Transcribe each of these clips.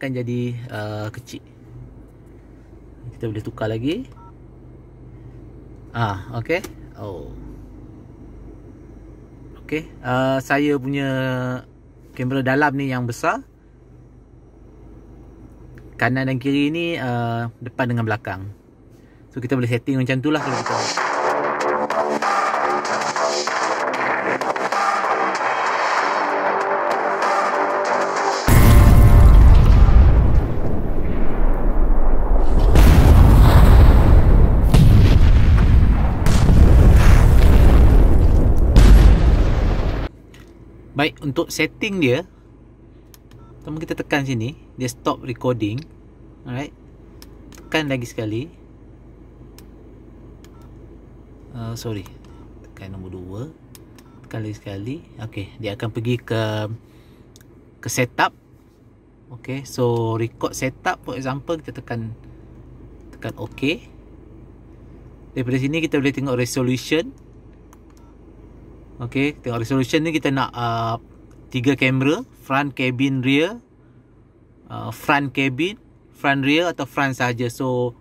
akan jadi uh, kecil kita boleh tukar lagi ah okey oh okey uh, saya punya kamera dalam ni yang besar kanan dan kiri ni uh, depan dengan belakang so kita boleh setting macam tulah kalau kita Baik, untuk setting dia Pertama kita tekan sini Dia stop recording Alright Tekan lagi sekali uh, Sorry Tekan nombor 2 Tekan lagi sekali Okay, dia akan pergi ke Ke setup Okay, so record setup for example Kita tekan Tekan okay Daripada sini kita boleh tengok resolution Okay, tengok resolution ni kita nak uh, tiga kamera, front cabin rear, uh, front cabin, front rear atau front saja. So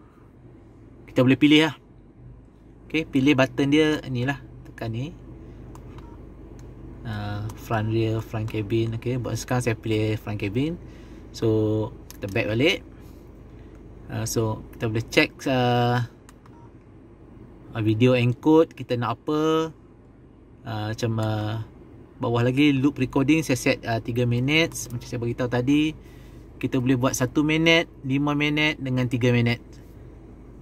kita boleh pilih lah. Okay, pilih button dia ni lah, tekan ni. Uh, front rear, front cabin. Okay, buat sekarang saya pilih front cabin. So kita back balik. Uh, so kita boleh check uh, video encode kita nak apa Ah, macam uh, bawah lagi loop recording saya set uh, 3 minit macam saya beritahu tadi kita boleh buat 1 minit 5 minit dengan 3 minit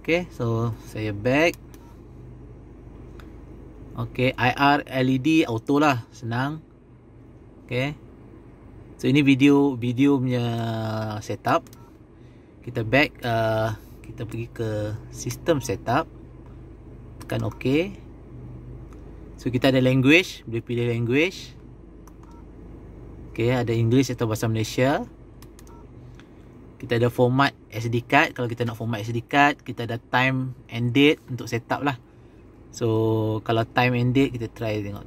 ok so saya back ok IR LED auto lah senang ok so ini video video punya setup kita back uh, kita pergi ke sistem setup tekan ok ok So kita ada language, boleh pilih language. Okay, ada English atau Bahasa Malaysia. Kita ada format SD card. Kalau kita nak format SD card, kita ada time and date untuk set up lah. So kalau time and date, kita try tengok.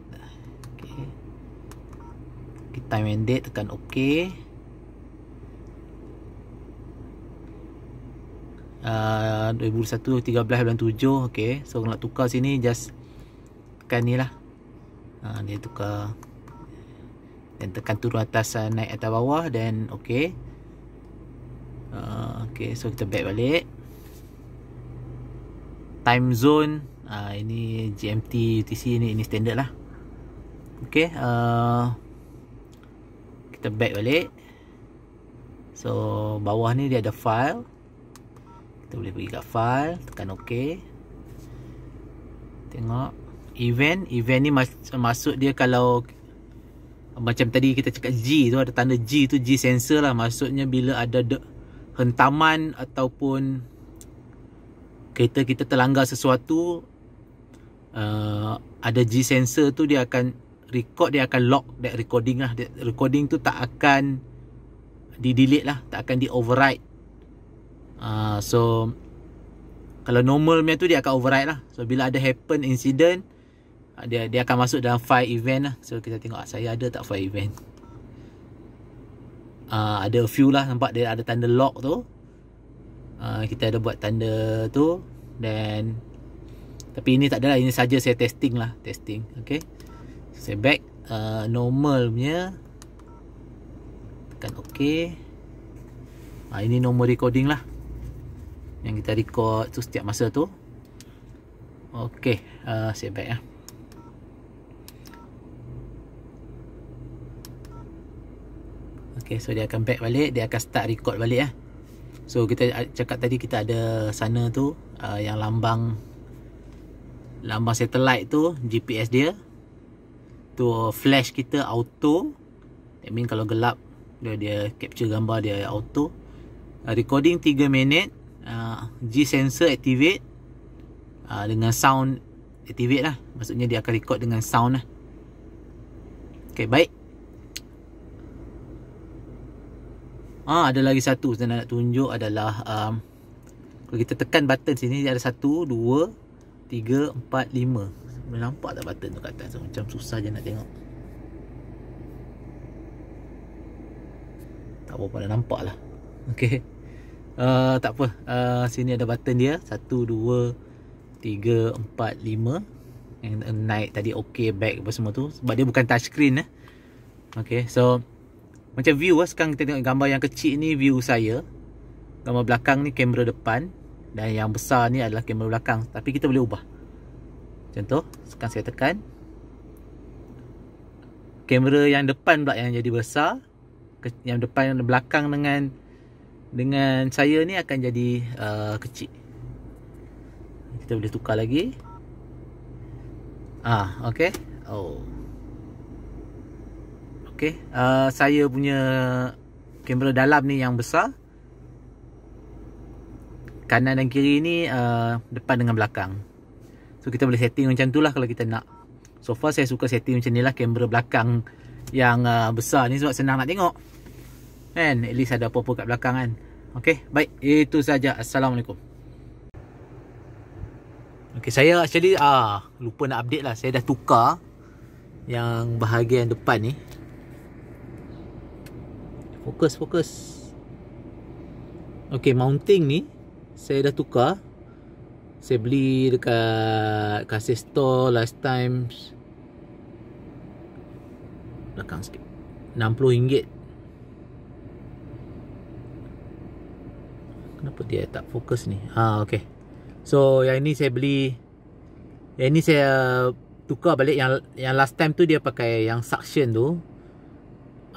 Okay. Time and date, tekan OK. Uh, 2001, 13, 7 Okay, so kalau nak tukar sini, just tekan ni lah ha, Dia tukar Dan tekan turun atas ah, Naik atas bawah Dan ok uh, Ok so kita back balik Time zone ha, Ini GMT UTC ni Ini standard lah Ok uh, Kita back balik So bawah ni dia ada file Kita boleh pergi kat file Tekan ok Tengok event event ni mas masuk dia kalau macam tadi kita cakap G tu ada tanda G tu G sensor lah maksudnya bila ada de- hentaman ataupun kereta kita terlanggar sesuatu uh, ada G sensor tu dia akan record dia akan lock that recording lah that recording tu tak akan di delete lah tak akan di override uh, so kalau normal punya tu dia akan override lah so bila ada happen incident dia dia akan masuk dalam file event lah. So kita tengok saya ada tak file event. Uh, ada few lah nampak dia ada tanda lock tu. Uh, kita ada buat tanda tu dan tapi ini tak adalah ini saja saya testing lah, testing. Okey. So, saya back uh, normal punya. Tekan okey. Ah uh, ini normal recording lah. Yang kita record tu setiap masa tu. Okey, uh, saya back lah. Ya. Okay, so dia akan back balik, dia akan start record balik eh. So kita cakap tadi kita ada sana tu uh, yang lambang lambang satellite tu GPS dia. Tu flash kita auto. That mean kalau gelap dia dia capture gambar dia auto. Uh, recording 3 minit, uh, G sensor activate uh, dengan sound activate lah. Maksudnya dia akan record dengan sound lah. Okay, baik. Ha, ada lagi satu saya nak tunjuk adalah um, Kalau kita tekan button sini Ada satu, dua, tiga, empat, lima Boleh nampak tak button tu kat atas Macam susah je nak tengok Tak apa-apa dah nampak lah Okay uh, Tak apa uh, Sini ada button dia Satu, dua, tiga, empat, lima Yang naik tadi okay Back apa semua tu Sebab dia bukan touchscreen eh. Okay so macam view lah sekarang kita tengok gambar yang kecil ni view saya Gambar belakang ni kamera depan Dan yang besar ni adalah kamera belakang Tapi kita boleh ubah Contoh sekarang saya tekan Kamera yang depan pula yang jadi besar Yang depan yang belakang dengan Dengan saya ni akan jadi uh, kecil Kita boleh tukar lagi Ah, okay Oh Okay. Uh, saya punya kamera dalam ni yang besar. Kanan dan kiri ni uh, depan dengan belakang. So kita boleh setting macam tu lah kalau kita nak. So far saya suka setting macam ni lah kamera belakang yang uh, besar ni sebab senang nak tengok. Kan? At least ada apa-apa kat belakang kan. Okay. Baik. Itu saja. Assalamualaikum. Okay. Saya actually uh, lupa nak update lah. Saya dah tukar yang bahagian depan ni. Fokus fokus Okay, mounting ni Saya dah tukar Saya beli dekat Kasih store last time Belakang sikit RM60 Kenapa dia tak fokus ni Ha ok So yang ini saya beli Yang ini saya Tukar balik yang yang last time tu dia pakai Yang suction tu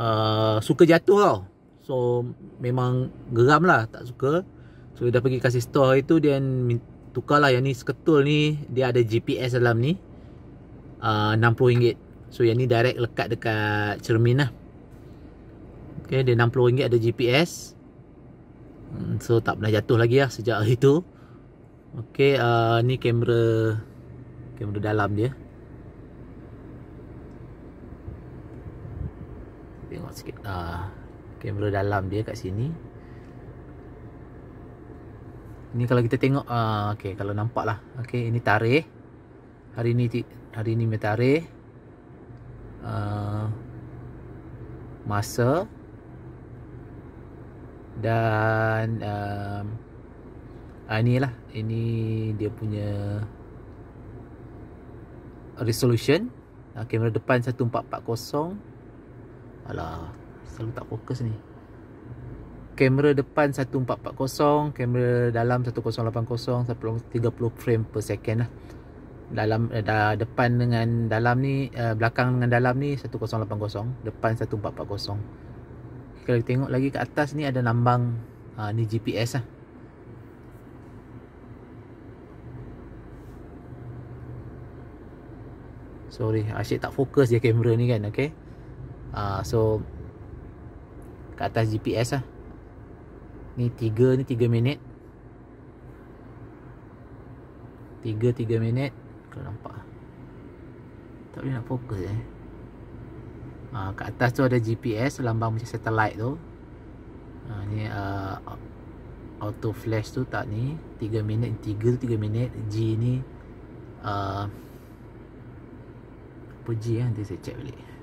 uh, suka jatuh tau. So memang geram lah tak suka. So dia dah pergi kasih store itu dia tukar lah yang ni seketul ni dia ada GPS dalam ni. Ah, uh, RM60. So yang ni direct lekat dekat cermin lah. Okay dia RM60 ada GPS. Hmm, so tak pernah jatuh lagi lah sejak hari tu. Okay uh, ni kamera kamera dalam dia. sikit uh, kamera dalam dia kat sini ini kalau kita tengok uh, ah, okay, kalau nampak lah okay, ini tarikh hari ini hari ini tarikh uh, masa dan uh, uh, inilah ini dia punya resolution uh, kamera depan 1440 Alah Selalu tak fokus ni Kamera depan 1440 Kamera dalam 1080 30 frame per second lah dalam eh, dah depan dengan dalam ni uh, belakang dengan dalam ni 1080 depan 1440 kalau tengok lagi kat atas ni ada nambang uh, ah, ni GPS lah sorry asyik tak fokus je kamera ni kan okey uh, So Kat atas GPS lah Ni 3 ni 3 minit 3 3 minit Kalau nampak Tak boleh nak fokus eh uh, ah, Kat atas tu ada GPS Lambang macam satellite tu uh, Ni uh, Auto flash tu tak ni 3 minit 3 tu 3 minit G ni uh, Apa G eh? Nanti saya check balik